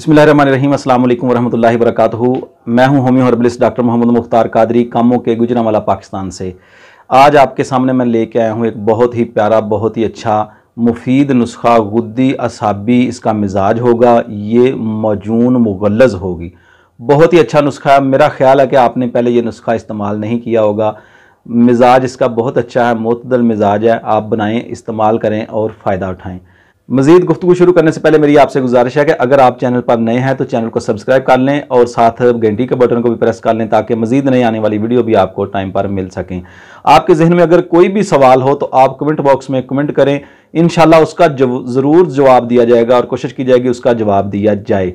बसमिल वरह वरहमल मैं हूं homeo herbalist doctor Mohammad Mukhtar Qadri कामों के गुजरावाला पाकिस्तान से आज आपके सामने मैं लेके आया हूं एक बहुत ही प्यारा बहुत ही अच्छा मुफीद नुस्खा गुद्दी असाबी इसका मिजाज होगा ये मजून मुगलज़ होगी बहुत ही अच्छा नुस्खा है मेरा ख्याल है कि आपने पहले ये नुस्खा इस्तेमाल नहीं किया होगा मिजाज इसका बहुत अच्छा है मतदल मिजाज है आप बनाएँ इस्तेमाल करें और फ़ायदा उठाएँ मजीद गुफ्तु शुरू करने से पहले मेरी आपसे गुजारिश है कि अगर आप चैनल पर नए हैं तो चैनल को सब्सक्राइब कर लें और साथ घंटी के बटन को भी प्रेस कर लें ताकि मजीद नई आने वाली वीडियो भी आपको टाइम पर मिल सकें आपके जहन में अगर कोई भी सवाल हो तो आप कमेंट बॉक्स में कमेंट करें इन उसका ज़रूर जवाब दिया जाएगा और कोशिश की जाएगी उसका जवाब दिया जाए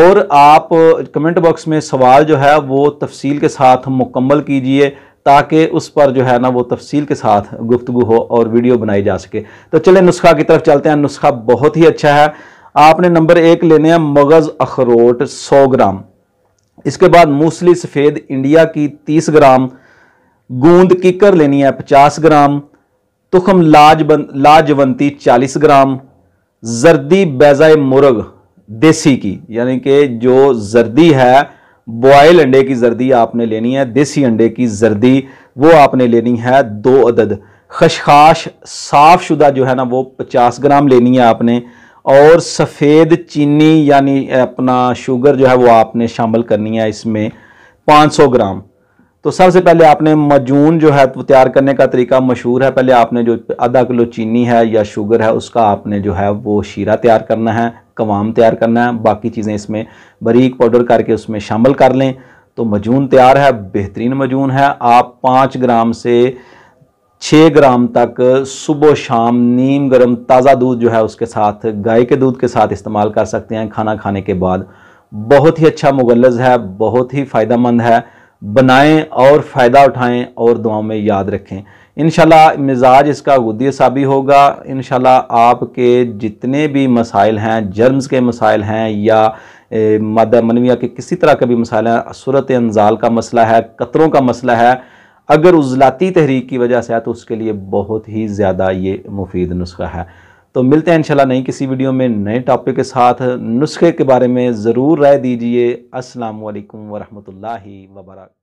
और आप कमेंट बॉक्स में सवाल जो है वो तफसील के साथ मुकम्मल कीजिए ताकि उस पर जो है ना वो तफसील के साथ गुफ्तु हो और वीडियो बनाई जा सके तो चले नुस्खा की तरफ चलते हैं नुस्खा बहुत ही अच्छा है आपने नंबर एक लेने हैं मगज़ अखरोट सौ ग्राम इसके बाद मूसली सफ़ेद इंडिया की तीस ग्राम गूंद किकर लेनी है पचास ग्राम तुखम लाज लाजवंती चालीस ग्राम जर्दी बैजाए मुर्ग देसी की यानी कि जो जर्दी है बॉयल अंडे की जर्दी आपने लेनी है देसी अंडे की जर्दी वो आपने लेनी है दो अदद खशखाश साफ शुदा जो है ना वो पचास ग्राम लेनी है आपने और सफ़ेद चीनी यानी अपना शुगर जो है वो आपने शामिल करनी है इसमें 500 ग्राम तो सबसे पहले आपने मजून जो है तो तैयार करने का तरीका मशहूर है पहले आपने जो आधा किलो चीनी है या शुगर है उसका आपने जो है वो शीरा तैयार करना है कवाम तैयार करना है बाकी चीज़ें इसमें बरीक पाउडर करके उसमें शामिल कर लें तो मजून तैयार है बेहतरीन मजून है आप पाँच ग्राम से छः ग्राम तक सुबह शाम नीम गर्म ताज़ा दूध जो है उसके साथ गाय के दूध के साथ इस्तेमाल कर सकते हैं खाना खाने के बाद बहुत ही अच्छा मुगलज़ है बहुत ही फ़ायदा मंद है बनाएं और फ़ायदा उठाएं और दुआओं में याद रखें इन मिजाज इसका गुदी साबी होगा इन आपके जितने भी मसाइल हैं जर्म्स के मसाइल हैं या मद मनविया के किसी तरह के भी मसाइल हैं सूरत अनजाल का मसला है कतरों का मसला है अगर उजलाती तहरीक की वजह से है तो उसके लिए बहुत ही ज़्यादा ये मुफीद नुस्खा है तो मिलते हैं इनशाला नई किसी वीडियो में नए टॉपिक के साथ नुस्खे के बारे में ज़रूर राय दीजिए असलकम वरहमल वर्क